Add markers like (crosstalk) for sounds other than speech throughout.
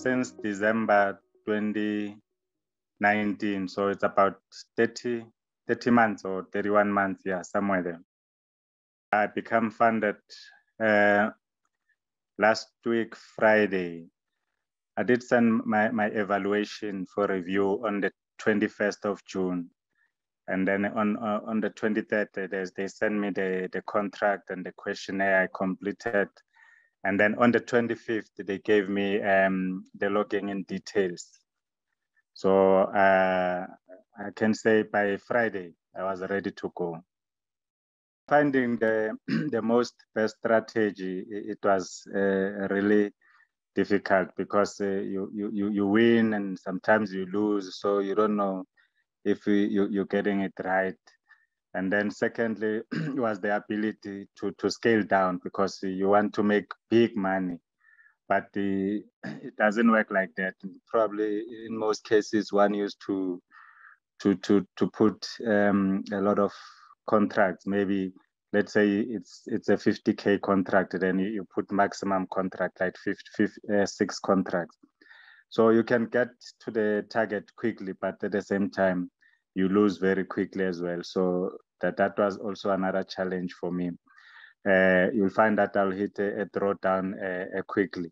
since December 2019. So it's about 30, 30 months or 31 months, yeah, somewhere there. I become funded uh, last week, Friday. I did send my, my evaluation for review on the 21st of June. And then on, uh, on the 23rd, they, they sent me the, the contract and the questionnaire I completed and then on the 25th, they gave me um, the logging in details. So uh, I can say by Friday, I was ready to go. Finding the, (clears throat) the most best strategy, it was uh, really difficult because uh, you, you, you win and sometimes you lose. So you don't know if you, you, you're getting it right. And then secondly (clears throat) was the ability to, to scale down because you want to make big money, but the, (clears throat) it doesn't work like that. Probably in most cases, one used to to to to put um, a lot of contracts. Maybe let's say it's it's a 50k contract, then you, you put maximum contract like 50, 50 uh, six contracts. So you can get to the target quickly, but at the same time, you lose very quickly as well. So that that was also another challenge for me. Uh, you'll find that I'll hit a, a drawdown uh, uh quickly.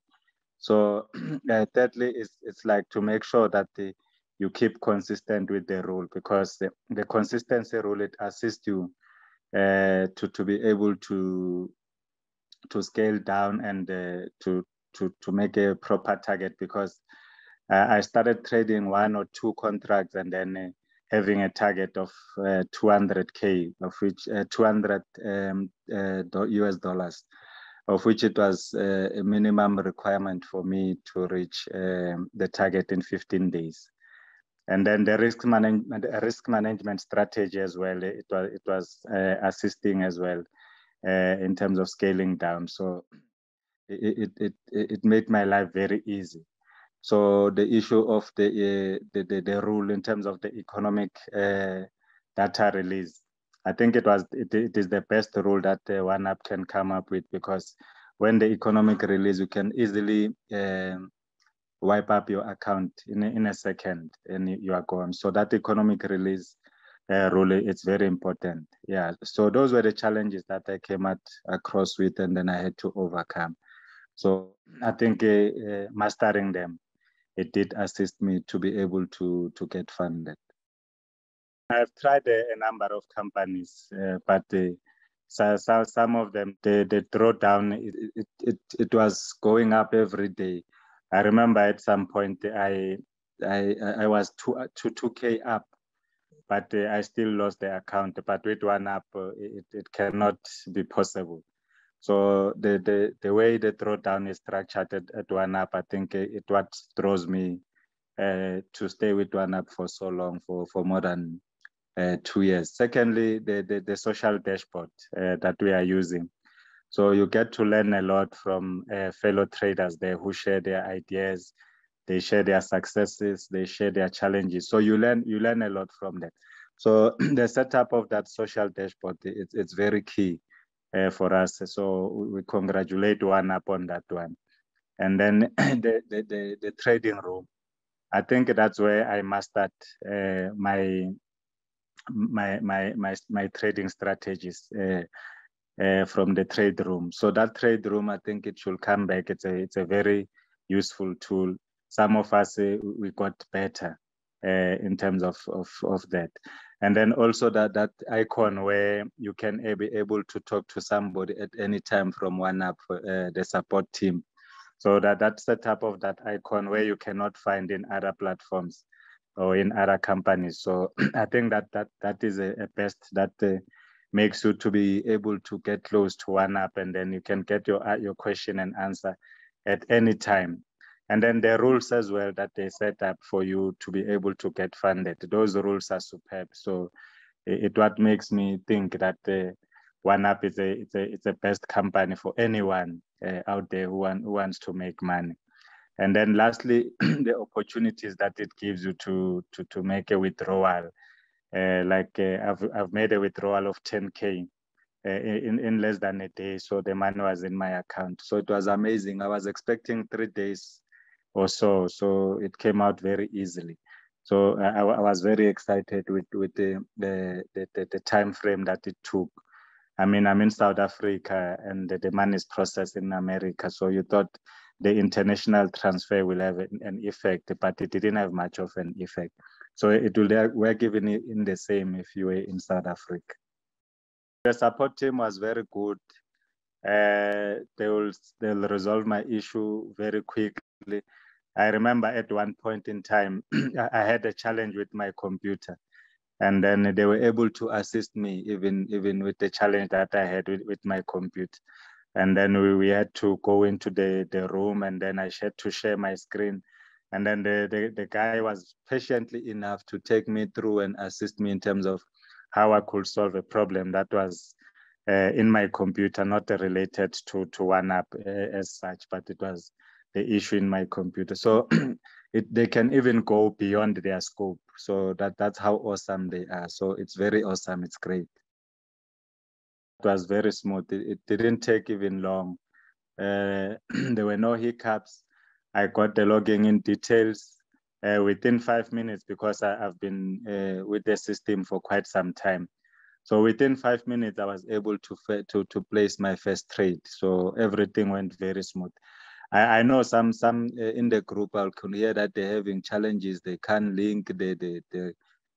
So (clears throat) uh, thirdly, it's it's like to make sure that the, you keep consistent with the rule because the, the consistency rule it assists you uh, to to be able to to scale down and to to to make a proper target because uh, I started trading one or two contracts and then uh, having a target of 200k, uh, of which uh, 200 um, US uh, dollars, of which it was a minimum requirement for me to reach um, the target in 15 days and then the risk management risk management strategy as well it was it was uh, assisting as well uh, in terms of scaling down so it, it it it made my life very easy so the issue of the, uh, the, the, the, rule in terms of the economic uh, data release, I think it was it, it is the best rule that one uh, OneUp can come up with because when the economic release, you can easily um, wipe up your account in a, in a second and you are gone. So that economic release uh, rule, it's very important. Yeah. So those were the challenges that I came at across with and then I had to overcome. So I think uh, uh, mastering them it did assist me to be able to to get funded. I've tried a, a number of companies, uh, but so, so some of them the the drawdown it, it it it was going up every day. I remember at some point I I I was two two two k up, but uh, I still lost the account. But with one up, uh, it it cannot be possible. So the, the, the way the drawdown is structured at, at OneUp, I think it, it what draws me uh, to stay with one for so long, for, for more than uh, two years. Secondly, the, the, the social dashboard uh, that we are using. So you get to learn a lot from uh, fellow traders there who share their ideas, they share their successes, they share their challenges. So you learn you learn a lot from them. So (clears throat) the setup of that social dashboard it's, it's very key uh, for us. So we congratulate one upon that one. And then (clears throat) the, the, the, the, trading room, I think that's where I mastered uh, my, my, my, my, my trading strategies uh, uh, from the trade room. So that trade room, I think it should come back. It's a, it's a very useful tool. Some of us, uh, we got better uh, in terms of, of, of that and then also that that icon where you can be able to talk to somebody at any time from one app uh, the support team so that that's the type of that icon where you cannot find in other platforms or in other companies so (clears throat) i think that that that is a, a best that uh, makes you to be able to get close to one app and then you can get your uh, your question and answer at any time and then the rules as well that they set up for you to be able to get funded. Those rules are superb. So it, it what makes me think that uh, is a it's a it's a best company for anyone uh, out there who, want, who wants to make money. And then lastly, (clears throat) the opportunities that it gives you to to to make a withdrawal. Uh, like uh, I've I've made a withdrawal of 10k uh, in in less than a day, so the money was in my account. So it was amazing. I was expecting three days or so. So it came out very easily. So I, I was very excited with, with the, the, the, the, time frame that it took. I mean, I'm in South Africa and the demand is processed in America. So you thought the international transfer will have an, effect, but it didn't have much of an effect. So it will work even in the same if you were in South Africa. The support team was very good. Uh, they will they'll resolve my issue very quickly. I remember at one point in time, (clears throat) I had a challenge with my computer. And then they were able to assist me even, even with the challenge that I had with, with my computer. And then we, we had to go into the, the room and then I had to share my screen. And then the, the, the guy was patiently enough to take me through and assist me in terms of how I could solve a problem that was uh, in my computer, not related to, to one app uh, as such, but it was the issue in my computer. So (clears throat) it, they can even go beyond their scope. So that, that's how awesome they are. So it's very awesome. It's great. It was very smooth. It, it didn't take even long. Uh, (clears throat) there were no hiccups. I got the logging in details uh, within five minutes because I, have been uh, with the system for quite some time. So within five minutes, I was able to to to place my first trade. So everything went very smooth. I, I know some some uh, in the group I can hear that they're having challenges. They can't link the the the,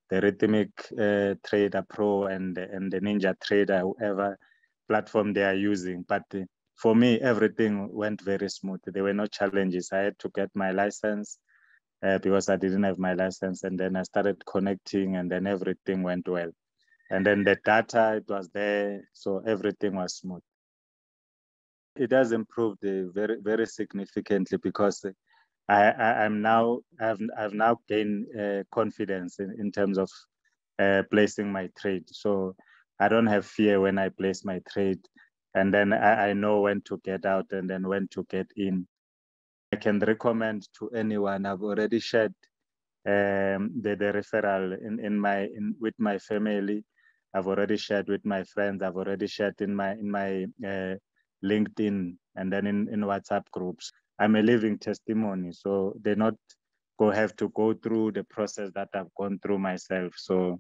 the rhythmic uh, trader pro and and the ninja trader whoever platform they are using. But uh, for me, everything went very smooth. There were no challenges. I had to get my license uh, because I didn't have my license, and then I started connecting, and then everything went well. And then the data it was there, so everything was smooth it has improved eh, very very significantly because eh, I, I am now I've I've now gained uh, confidence in, in terms of uh, placing my trade. So I don't have fear when I place my trade, and then I, I know when to get out and then when to get in. I can recommend to anyone. I've already shared um, the, the referral in, in my in, with my family. I've already shared with my friends. I've already shared in my in my uh, LinkedIn, and then in, in WhatsApp groups. I'm a living testimony. So they not go have to go through the process that I've gone through myself. So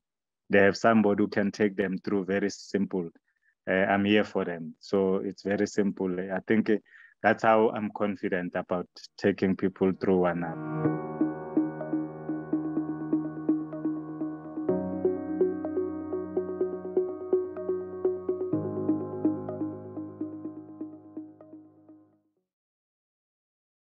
they have somebody who can take them through very simple. Uh, I'm here for them. So it's very simple. I think eh, that's how I'm confident about taking people through one app.